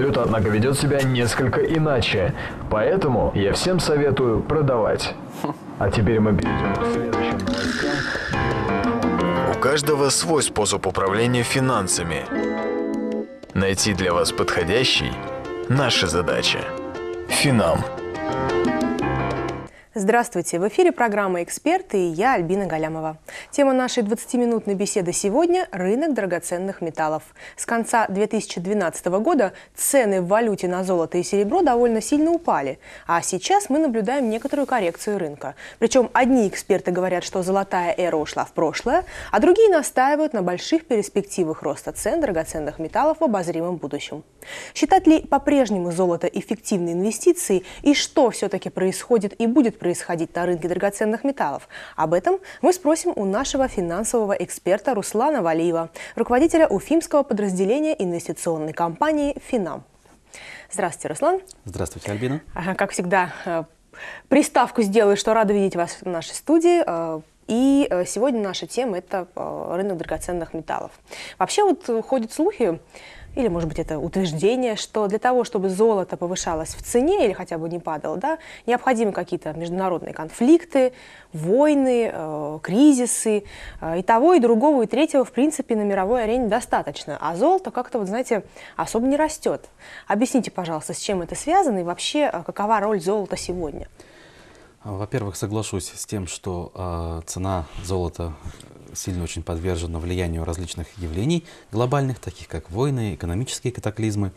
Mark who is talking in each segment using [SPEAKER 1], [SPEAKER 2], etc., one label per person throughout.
[SPEAKER 1] валют, однако, ведет себя несколько иначе. Поэтому я всем советую продавать. А теперь мы перейдем к следующим У каждого свой способ управления финансами. Найти для вас подходящий – наша задача. Финам.
[SPEAKER 2] Здравствуйте! В эфире программа «Эксперты» и я, Альбина Галямова. Тема нашей 20-минутной беседы сегодня – рынок драгоценных металлов. С конца 2012 года цены в валюте на золото и серебро довольно сильно упали, а сейчас мы наблюдаем некоторую коррекцию рынка. Причем одни эксперты говорят, что золотая эра ушла в прошлое, а другие настаивают на больших перспективах роста цен драгоценных металлов в обозримом будущем. Считать ли по-прежнему золото эффективной инвестицией и что все-таки происходит и будет происходить происходить на рынке драгоценных металлов? Об этом мы спросим у нашего финансового эксперта Руслана Валиева, руководителя уфимского подразделения инвестиционной компании «Финам». Здравствуйте, Руслан.
[SPEAKER 3] Здравствуйте, Альбина.
[SPEAKER 2] Как всегда, э, приставку сделаю, что рада видеть вас в нашей студии. Э, и э, сегодня наша тема – это рынок драгоценных металлов. Вообще вот ходят слухи, или, может быть, это утверждение, что для того, чтобы золото повышалось в цене или хотя бы не падало, да, необходимы какие-то международные конфликты, войны, э, кризисы. Э, и того, и другого, и третьего, в принципе, на мировой арене достаточно. А золото как-то, вот, знаете, особо не растет. Объясните, пожалуйста, с чем это связано и вообще, э, какова роль золота сегодня?
[SPEAKER 3] Во-первых, соглашусь с тем, что э, цена золота сильно очень подвержена влиянию различных явлений глобальных, таких как войны, экономические катаклизмы.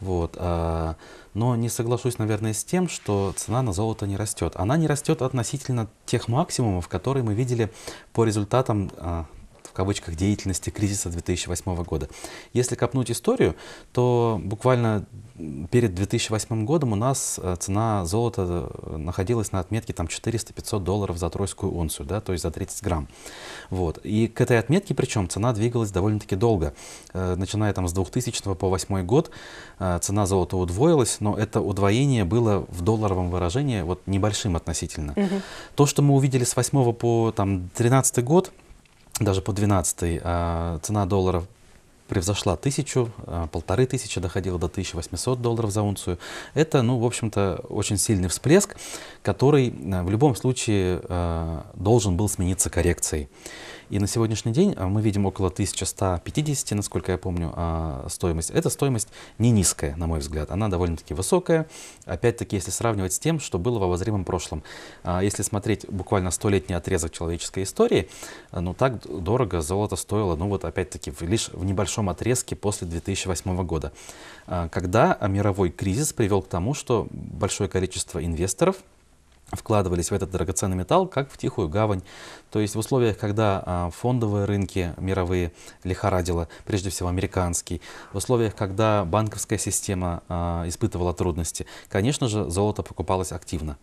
[SPEAKER 3] Вот. А, но не соглашусь, наверное, с тем, что цена на золото не растет. Она не растет относительно тех максимумов, которые мы видели по результатам а, кавычках деятельности кризиса 2008 года. Если копнуть историю, то буквально перед 2008 годом у нас э, цена золота э, находилась на отметке там 400-500 долларов за тройскую унцию, да, то есть за 30 грамм. Вот. И к этой отметке причем цена двигалась довольно-таки долго. Э, начиная там с 2000 по 2008 год цена золота удвоилась, но это удвоение было в долларовом выражении вот небольшим относительно. Угу. То, что мы увидели с 8 по там, 13 год, даже по 12 а, цена доллара превзошла тысячу, а, полторы тысячи доходила до 1800 долларов за унцию. Это, ну, в общем-то, очень сильный всплеск, который а, в любом случае должен был смениться коррекцией. И на сегодняшний день а, мы видим около 1150, насколько я помню, а, стоимость. Эта стоимость не низкая, на мой взгляд. Она довольно-таки высокая. Опять-таки, если сравнивать с тем, что было в обозримом прошлом. А, если смотреть буквально столетний отрезок человеческой истории, ну так дорого золото стоило, ну вот опять-таки, лишь в небольшом отрезке после 2008 года, когда мировой кризис привел к тому, что большое количество инвесторов – вкладывались в этот драгоценный металл, как в тихую гавань. То есть в условиях, когда а, фондовые рынки мировые лихорадило, прежде всего американский, в условиях, когда банковская система а, испытывала трудности, конечно же, золото покупалось активно.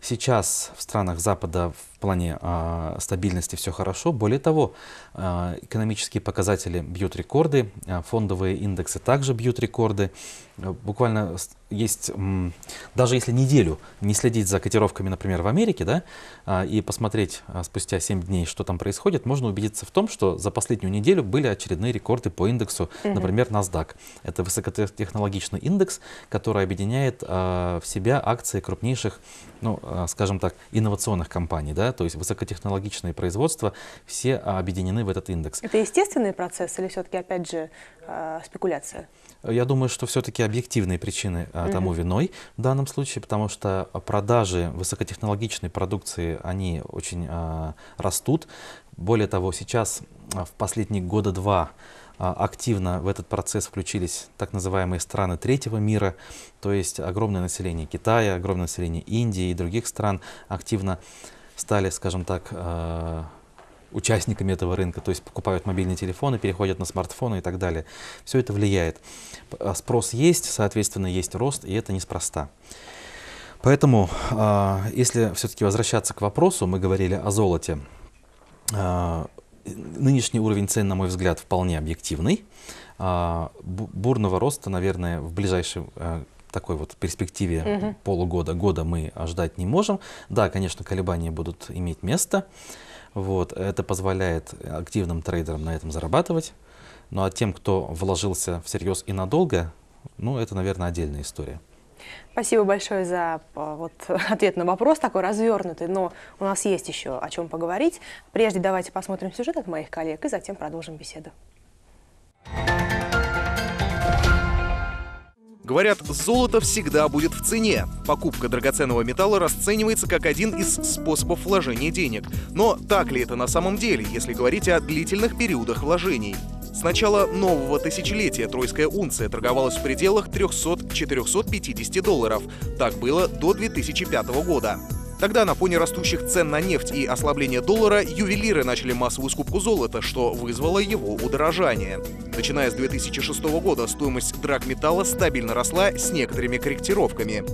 [SPEAKER 3] Сейчас в странах Запада, плане э, стабильности все хорошо. Более того, э, экономические показатели бьют рекорды, э, фондовые индексы также бьют рекорды. Э, буквально есть, э, даже если неделю не следить за котировками, например, в Америке, да, э, и посмотреть э, спустя 7 дней, что там происходит, можно убедиться в том, что за последнюю неделю были очередные рекорды по индексу, угу. например, NASDAQ. Это высокотехнологичный индекс, который объединяет э, в себя акции крупнейших, ну, э, скажем так, инновационных компаний, да, то есть высокотехнологичные производства, все объединены в этот индекс.
[SPEAKER 2] Это естественный процесс или все-таки, опять же, э, спекуляция?
[SPEAKER 3] Я думаю, что все-таки объективные причины э, тому угу. виной в данном случае, потому что продажи высокотехнологичной продукции, они очень э, растут. Более того, сейчас в последние года два активно в этот процесс включились так называемые страны третьего мира, то есть огромное население Китая, огромное население Индии и других стран активно стали, скажем так, э, участниками этого рынка, то есть покупают мобильные телефоны, переходят на смартфоны и так далее. Все это влияет. А, спрос есть, соответственно, есть рост, и это неспроста. Поэтому, а, если все-таки возвращаться к вопросу, мы говорили о золоте, а, нынешний уровень цен, на мой взгляд, вполне объективный бурного роста, наверное, в ближайшем э, такой вот перспективе угу. полугода, года мы ожидать не можем. Да, конечно, колебания будут иметь место. Вот, это позволяет активным трейдерам на этом зарабатывать. Ну а тем, кто вложился всерьез и надолго, ну это, наверное, отдельная история.
[SPEAKER 2] Спасибо большое за э, вот, ответ на вопрос, такой развернутый, но у нас есть еще о чем поговорить. Прежде давайте посмотрим сюжет от моих коллег и затем продолжим беседу.
[SPEAKER 1] Говорят, золото всегда будет в цене. Покупка драгоценного металла расценивается как один из способов вложения денег. Но так ли это на самом деле, если говорить о длительных периодах вложений? С начала нового тысячелетия тройская унция торговалась в пределах 300-450 долларов. Так было до 2005 года. Тогда на фоне растущих цен на нефть и ослабления доллара ювелиры начали массовую скупку золота, что вызвало его удорожание. Начиная с 2006 года стоимость драгметалла стабильно росла с некоторыми корректировками.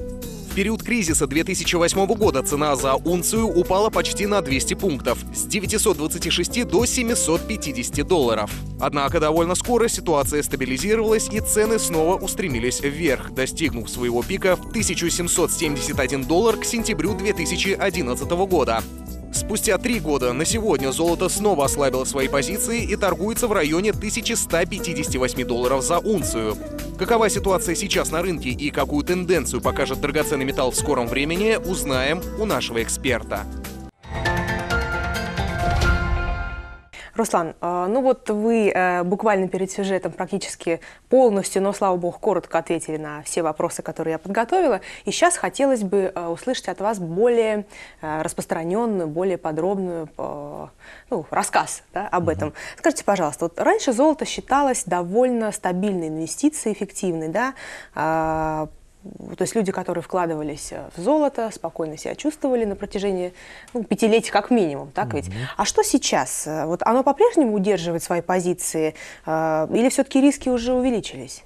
[SPEAKER 1] В период кризиса 2008 года цена за унцию упала почти на 200 пунктов – с 926 до 750 долларов. Однако довольно скоро ситуация стабилизировалась и цены снова устремились вверх, достигнув своего пика в 1771 доллар к сентябрю 2011 года. Спустя три года на сегодня золото снова ослабило свои позиции и торгуется в районе 1158 долларов за унцию. Какова ситуация сейчас на рынке и какую тенденцию покажет драгоценный металл в скором времени, узнаем у нашего эксперта.
[SPEAKER 2] Руслан, а, ну вот вы э, буквально перед сюжетом практически полностью, но, слава богу, коротко ответили на все вопросы, которые я подготовила. И сейчас хотелось бы э, услышать от вас более э, распространенную, более подробную ну, рассказ да, об угу. этом. Скажите, пожалуйста, вот раньше золото считалось довольно стабильной инвестицией, эффективной, да, а, то есть люди, которые вкладывались э, в золото, спокойно себя чувствовали на протяжении ну, пятилетий как минимум, так mm-hmm. ведь? А что сейчас? Э, вот оно по-прежнему удерживает свои позиции э, или все-таки риски уже увеличились?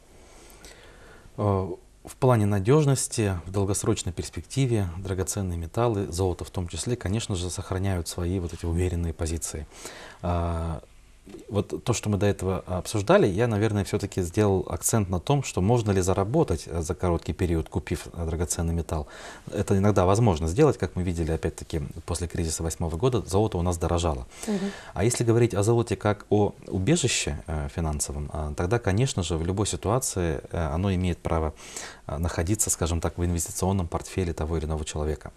[SPEAKER 3] В плане надежности, в долгосрочной перспективе драгоценные металлы, золото в том числе, конечно же, сохраняют свои вот эти уверенные позиции. А, вот то, что мы до этого а, обсуждали, я, наверное, все-таки сделал акцент на том, что можно ли заработать э, за короткий период, купив э, драгоценный металл. Это иногда возможно сделать, как мы видели, опять-таки, после кризиса восьмого года золото у нас дорожало. Угу. А если говорить о золоте как о убежище э, финансовом, а, тогда, конечно же, в любой ситуации оно имеет право находиться, скажем так, в инвестиционном портфеле того или иного человека.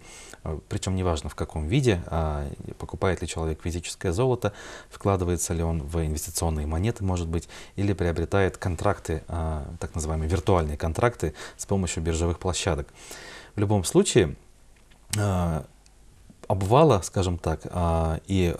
[SPEAKER 3] Причем неважно в каком виде, а, покупает ли человек физическое золото, вкладывается ли он в инвестиционные монеты, может быть, или приобретает контракты, а, так называемые виртуальные контракты с помощью биржевых площадок. В любом случае, а, обвала, скажем так, а, и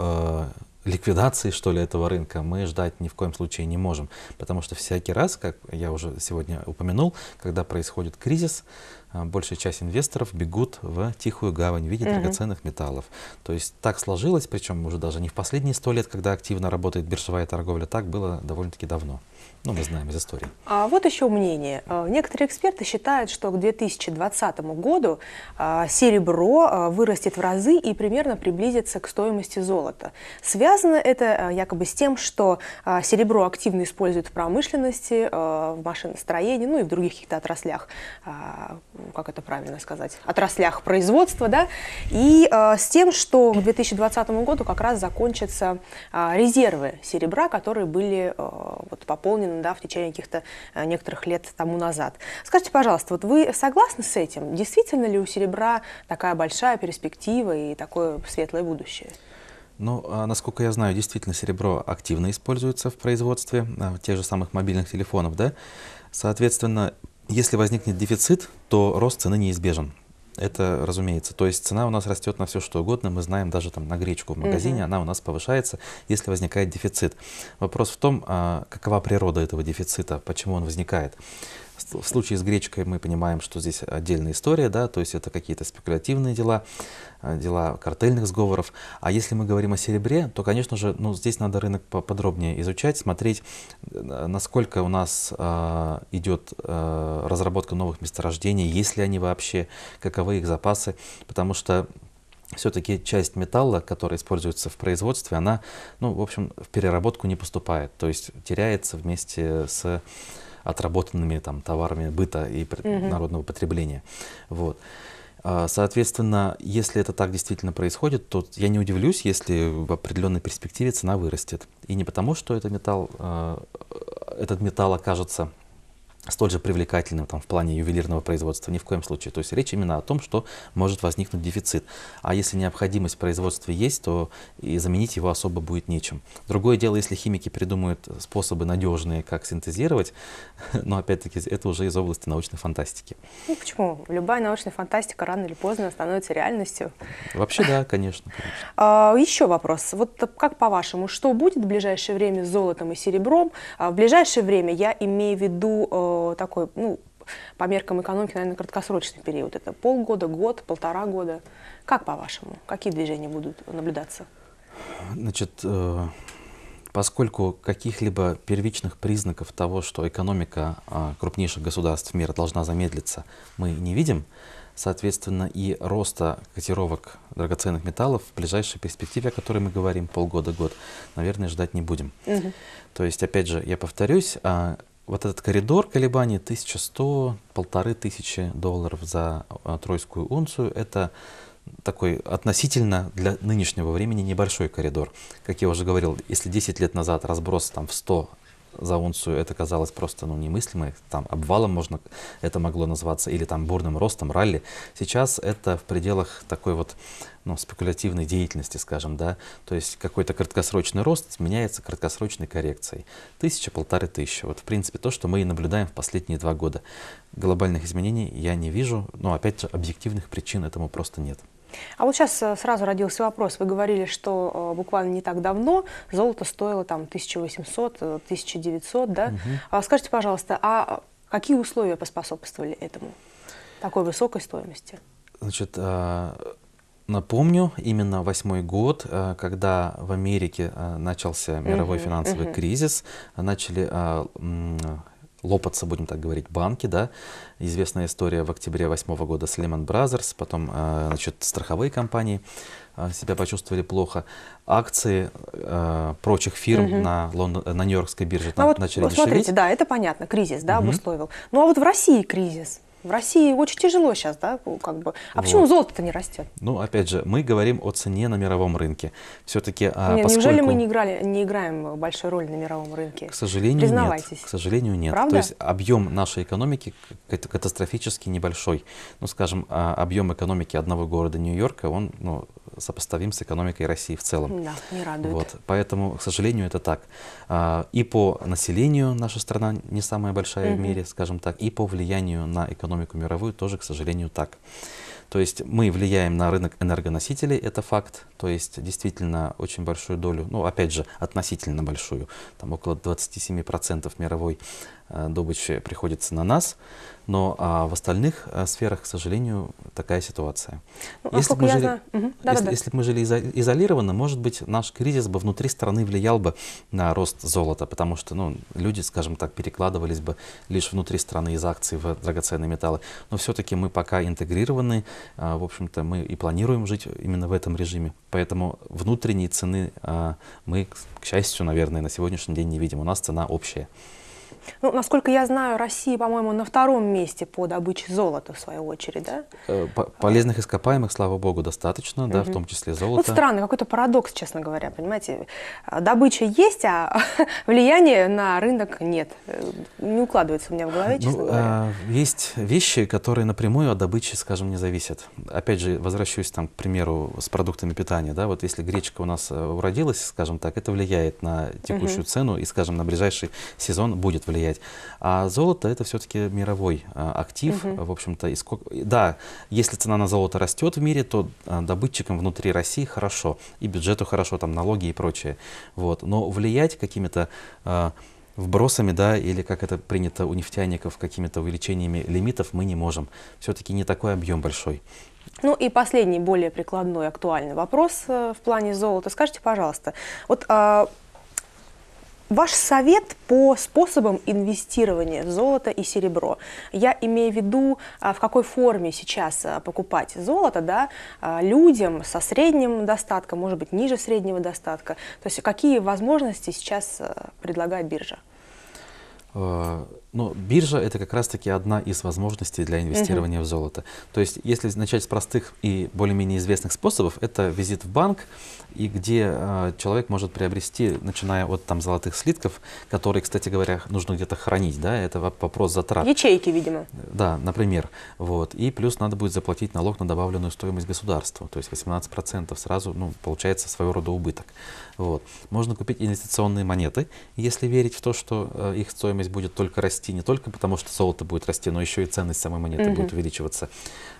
[SPEAKER 3] ликвидации, что ли, этого рынка мы ждать ни в коем случае не можем. Потому что всякий раз, как я уже сегодня упомянул, когда происходит кризис, а, большая часть инвесторов бегут в тихую гавань в виде драгоценных металлов. То есть так сложилось, причем уже даже не в последние сто лет, когда активно работает биржевая торговля, так было довольно-таки давно. Ну, мы знаем из
[SPEAKER 2] истории. А вот еще мнение. А, некоторые эксперты считают, что к 2020 году а, серебро вырастет в разы и примерно приблизится к стоимости золота. Связано это якобы с тем, что серебро активно используют в промышленности, в машиностроении, ну и в других каких-то отраслях как это правильно сказать, отраслях производства, да, и э, с тем, что к 2020 году как раз закончатся э, резервы серебра, которые были э, вот, пополнены, да, в течение каких-то э, некоторых лет тому назад. Скажите, пожалуйста, вот вы согласны с этим? Действительно ли у серебра такая большая перспектива и такое светлое будущее?
[SPEAKER 3] Ну, а, насколько я знаю, действительно серебро активно используется в производстве а, тех же самых мобильных телефонов, да. Соответственно, если возникнет дефицит, то рост цены неизбежен. Это разумеется. То есть цена у нас растет на все что угодно. Мы знаем даже там на гречку в магазине, угу. она у нас повышается, если возникает дефицит. Вопрос в том, а, какова природа этого дефицита, почему он возникает. В случае с гречкой мы понимаем, что здесь отдельная история, да, то есть это какие-то спекулятивные дела, э, дела картельных сговоров. А если мы говорим о серебре, то, конечно же, ну, здесь надо рынок подробнее изучать, смотреть, э, насколько у нас э, идет э, разработка новых месторождений, есть ли они вообще, каковы их запасы, потому что все-таки часть металла, которая используется в производстве, она, ну, в общем, в переработку не поступает, то есть теряется вместе с отработанными там, товарами быта и угу. народного потребления. Вот. А, соответственно, если это так действительно происходит, то я не удивлюсь, если в определенной перспективе цена вырастет. И не потому, что этот металл, а, этот металл окажется столь же привлекательным там, в плане ювелирного производства, ни в коем случае. То есть речь именно о том, что может возникнуть дефицит. А если необходимость производства есть, то и заменить его особо будет нечем. Другое дело, если химики придумают способы надежные, как синтезировать, но опять-таки это уже из области научной фантастики.
[SPEAKER 2] Ну почему? Любая научная фантастика рано или поздно становится реальностью.
[SPEAKER 3] Вообще да, конечно.
[SPEAKER 2] А, еще вопрос. Вот как по-вашему, что будет в ближайшее время с золотом и серебром? А, в ближайшее время я имею в виду э, такой, ну, по меркам экономики, наверное, краткосрочный период. Это полгода, год, полтора года. Как по-вашему? Какие движения будут наблюдаться?
[SPEAKER 3] Значит, э, поскольку каких-либо первичных признаков того, что экономика а, крупнейших государств мира должна замедлиться, мы не видим, соответственно, и роста котировок драгоценных металлов в ближайшей перспективе, о которой мы говорим полгода-год, наверное, ждать не будем. Угу. То есть, опять же, я повторюсь, а, вот этот коридор колебаний 1100-1500 долларов за а, тройскую унцию – это такой относительно для нынешнего времени небольшой коридор. Как я уже говорил, если 10 лет назад разброс там в 100 за унцию это казалось просто ну, немыслимо, там обвалом можно это могло назваться, или там бурным ростом, ралли. Сейчас это в пределах такой вот ну, спекулятивной деятельности, скажем, да, то есть какой-то краткосрочный рост сменяется краткосрочной коррекцией. Тысяча, полторы тысячи. Вот, в принципе, то, что мы и наблюдаем в последние два года. Глобальных изменений я не вижу, но, опять же, объективных причин этому просто нет.
[SPEAKER 2] А вот сейчас э, сразу родился вопрос. Вы говорили, что э, буквально не так давно золото стоило там 1800-1900, э, да? Угу. А скажите, пожалуйста, а, а какие условия поспособствовали этому, такой высокой стоимости?
[SPEAKER 3] Значит, напомню, именно восьмой год, когда в Америке начался мировой угу, финансовый угу. кризис, начали лопаться, будем так говорить, банки, да, известная история в октябре 2008 года с Lehman Brothers, потом, значит, э, страховые компании э, себя почувствовали плохо, акции э, прочих фирм угу. на, Лондон, на Нью-Йоркской бирже а там, вот начали смотрите, дешеветь. Смотрите,
[SPEAKER 2] да, это понятно, кризис, да, угу. обусловил. Ну а вот в России кризис – в России очень тяжело сейчас, да, как бы. А вот. почему золото-то не растет?
[SPEAKER 3] Ну, опять же, мы говорим о цене на мировом рынке. Все-таки, а, не, поскольку... Неужели мы не,
[SPEAKER 2] играли, не играем большой роль на мировом рынке? К сожалению, Признавайтесь. нет. К сожалению, нет. Правда? То есть
[SPEAKER 3] объем нашей экономики катастрофически небольшой. Ну, скажем, а, объем экономики одного города Нью-Йорка, он ну, сопоставим с экономикой России в целом.
[SPEAKER 2] Да, не радует. Вот.
[SPEAKER 3] Поэтому, к сожалению, это так. А, и по населению наша страна не самая большая угу. в мире, скажем так, и по влиянию на экономику мировую тоже, к сожалению, так. То есть мы влияем на рынок энергоносителей, это факт. То есть действительно очень большую долю, ну опять же относительно большую, там около 27% мировой Э, добычи приходится на нас, но а, в остальных э, сферах, к сожалению, такая ситуация. Ну, а если бы мы, жили, угу. если, если мы жили изолированно, может быть, наш кризис бы внутри страны влиял бы на рост золота, потому что ну, люди, скажем так, перекладывались бы лишь внутри страны из акций в драгоценные металлы. Но все-таки мы пока интегрированы, а, в общем-то, мы и планируем жить именно в этом режиме. Поэтому внутренние цены а, мы, к счастью, наверное, на сегодняшний день не видим. У нас цена общая.
[SPEAKER 2] Ну, насколько я знаю, Россия, по-моему, на втором месте по добыче золота, в свою очередь, да?
[SPEAKER 3] Э, полезных ископаемых, слава богу, достаточно, да, в том числе ну, золото. Вот странно,
[SPEAKER 2] какой-то парадокс, честно говоря, понимаете. А, добыча есть, а влияние на рынок нет. Э, не укладывается у меня в голове, ну, честно
[SPEAKER 3] ну, говоря. А, есть вещи, которые напрямую от добычи, скажем, не зависят. Опять же, возвращаюсь там, к примеру, с продуктами питания, да, вот если гречка у нас э, уродилась, скажем так, это влияет на текущую цену и, скажем, на ближайший сезон будет влиять повлиять. А золото это все-таки мировой а, актив, угу. в общем-то. Да, если цена на золото растет в мире, то а, добытчикам внутри России хорошо, и бюджету хорошо, там налоги и прочее. Вот. Но влиять какими-то а, вбросами, да, или как это принято у нефтяников, какими-то увеличениями лимитов мы не можем. Все-таки не такой объем большой.
[SPEAKER 2] Ну и последний, более прикладной, актуальный вопрос э, в плане золота. Скажите, пожалуйста, вот Ваш совет по способам инвестирования в золото и серебро. Я имею в виду, а, в какой форме сейчас а, покупать золото да, а, людям со средним достатком, может быть, ниже среднего достатка. То есть какие возможности сейчас предлагает биржа?
[SPEAKER 3] Но биржа это как раз-таки одна из возможностей для инвестирования uh -huh. в золото. То есть, если начать с простых и более-менее известных способов, это визит в банк, и где э, человек может приобрести, начиная от там золотых слитков, которые, кстати говоря, нужно где-то хранить, да, это вопрос затрат. Ячейки, видимо. Да, например, вот. И плюс надо будет заплатить налог на добавленную стоимость государства, то есть 18% сразу, ну, получается своего рода убыток. Вот. Можно купить инвестиционные монеты, если верить в то, что э, их стоимость будет только расти расти не только потому, что золото будет расти, но еще и ценность самой монеты Mm -hmm. будет увеличиваться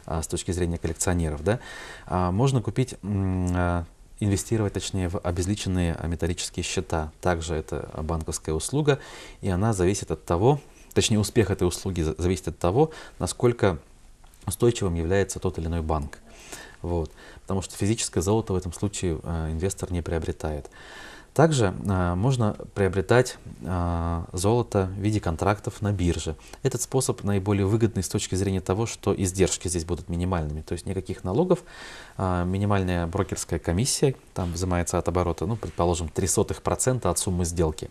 [SPEAKER 3] а, с точки зрения коллекционеров. Да? А, можно купить а, инвестировать, точнее, в обезличенные металлические счета. Также это банковская услуга, и она зависит от того, точнее, успех этой услуги зависит от того, насколько устойчивым является тот или иной банк. Вот. Потому что физическое золото в этом случае а, инвестор не приобретает. Также э, можно приобретать э, золото в виде контрактов на бирже. Этот способ наиболее выгодный с точки зрения того, что издержки здесь будут минимальными, то есть никаких налогов, э, минимальная брокерская комиссия, там взимается от оборота, ну, предположим, 0,03% от суммы сделки.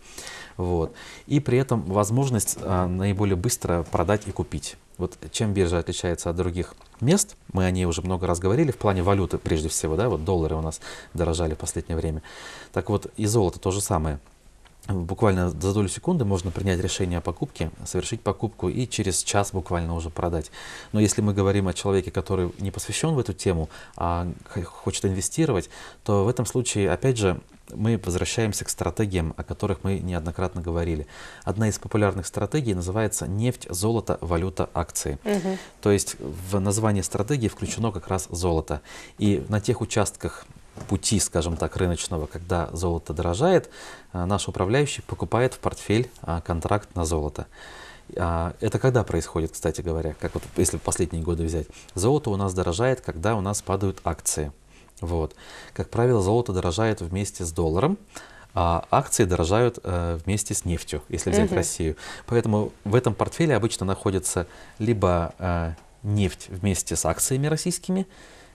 [SPEAKER 3] Вот. И при этом возможность э, наиболее быстро продать и купить. Вот чем биржа отличается от других мест, мы о ней уже много раз говорили, в плане валюты прежде всего, да, вот доллары у нас дорожали в последнее время. Так вот, и золото то же самое – буквально за долю секунды можно принять решение о покупке, совершить покупку и через час буквально уже продать. Но если мы говорим о человеке, который не посвящен в эту тему, а хочет инвестировать, то в этом случае, опять же, мы возвращаемся к стратегиям, о которых мы неоднократно говорили. Одна из популярных стратегий называется нефть, золото, валюта, акции. Угу. То есть в название стратегии включено как раз золото. И на тех участках пути, скажем так, рыночного, когда золото дорожает, а, наш управляющий покупает в портфель а, контракт на золото. А, это когда происходит, кстати говоря, как вот если последние годы взять? Золото у нас дорожает, когда у нас падают акции. Вот. Как правило, золото дорожает вместе с долларом, а акции дорожают э, вместе с нефтью, если взять угу. Россию. Поэтому в этом портфеле обычно находится либо э, нефть вместе с акциями российскими,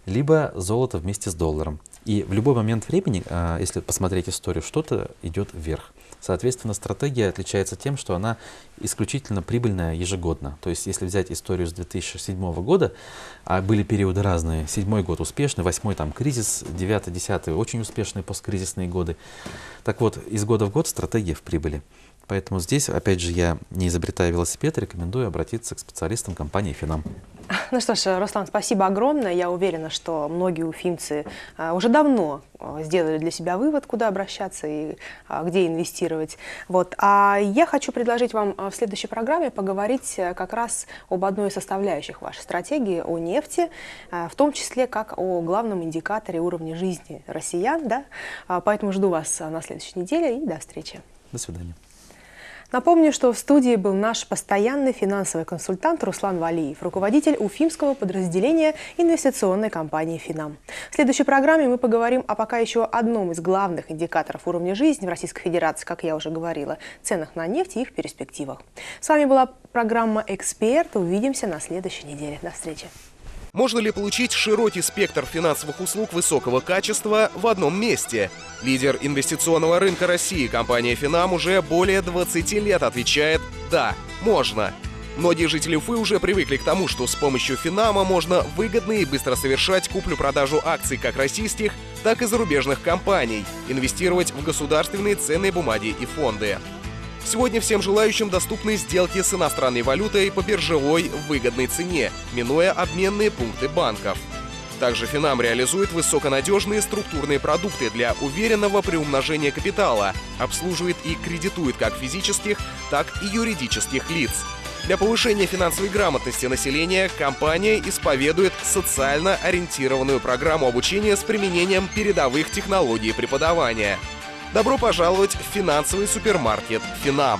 [SPEAKER 3] либо золото вместе с долларом. И в любой момент времени, а, если посмотреть историю, что-то идет вверх. Соответственно, стратегия отличается тем, что она исключительно прибыльная ежегодно. То есть, если взять историю с 2007 года, а были периоды разные, седьмой год успешный, восьмой там кризис, девятый, десятый очень успешные посткризисные годы. Так вот, из года в год стратегия в прибыли. Поэтому здесь, опять же, я не изобретая велосипед, рекомендую обратиться к специалистам компании «Финам».
[SPEAKER 2] Ну что ж, Руслан, спасибо огромное. Я уверена, что многие уфимцы а, уже давно а, сделали для себя вывод, куда обращаться и а, где инвестировать. Вот. А я хочу предложить вам в следующей программе поговорить как раз об одной из составляющих вашей стратегии, о нефти, в том числе как о главном индикаторе уровня жизни россиян. Да? Поэтому жду вас на следующей неделе и до встречи. До свидания. Напомню, что в студии был наш постоянный финансовый консультант Руслан Валиев, руководитель уфимского подразделения инвестиционной компании «Финам». В следующей программе мы поговорим о пока еще одном из главных индикаторов уровня жизни в Российской Федерации, как я уже говорила, ценах на нефть и их перспективах. С вами была программа «Эксперт». Увидимся на следующей неделе. До встречи.
[SPEAKER 1] Можно ли получить широкий спектр финансовых услуг высокого качества в одном месте? Лидер инвестиционного рынка России компания «Финам» уже более 20 лет отвечает «Да, можно». Многие жители Уфы уже привыкли к тому, что с помощью «Финама» можно выгодно и быстро совершать куплю-продажу акций как российских, так и зарубежных компаний, инвестировать в государственные ценные бумаги и фонды. Сегодня всем желающим доступны сделки с иностранной валютой по биржевой выгодной цене, минуя обменные пункты банков. Также Финам реализует высоконадежные структурные продукты для уверенного приумножения капитала, обслуживает и кредитует как физических, так и юридических лиц. Для повышения финансовой грамотности населения компания исповедует социально ориентированную программу обучения с применением передовых технологий преподавания. Добро пожаловать в финансовый супермаркет «Финам».